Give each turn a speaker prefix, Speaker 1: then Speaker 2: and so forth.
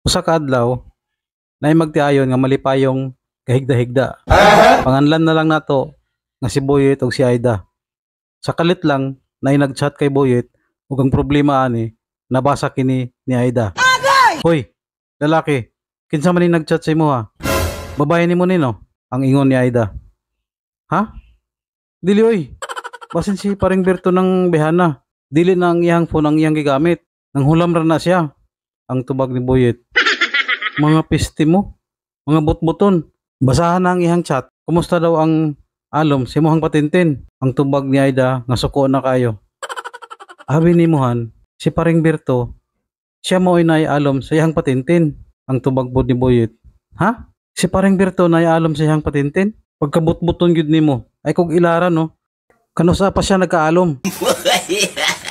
Speaker 1: Usa ka adlaw, nay magtiayon nga mali pa yung kahigda-higda. Panganlan na lang nato nga si Boyet og si Aida. Sa kalit lang nay nagchat kay Boyet ug ang problema ani nabasa kini ni Aida. Hoy, lalaki, kinsa man ni nagchat sa imo ha? Babae ni mo nino ang ingon ni Aida. Ha? Dili oy. Basin si paring Berto ng Behana. Dili na ang iyang phone ang iyang gigamit. Nanghulam ra na siya ang tubag ni Boyet. Mga piste mo, mga butbuton. Basahan na ang ihang chat. Kumusta daw ang alom si Mohang Patintin? Ang tubag ni Aida nga suko na kayo. Abi ni Muhan, si Paring Birto, siya mo inay alom sa ihang patintin. Ang tubag bod ni Boyet. Ha? Si Paring Birto na alom sa ihang patintin? Pagkabutbuton yun ni mo, ay kung ilara no, kanusa pa siya nagkaalom.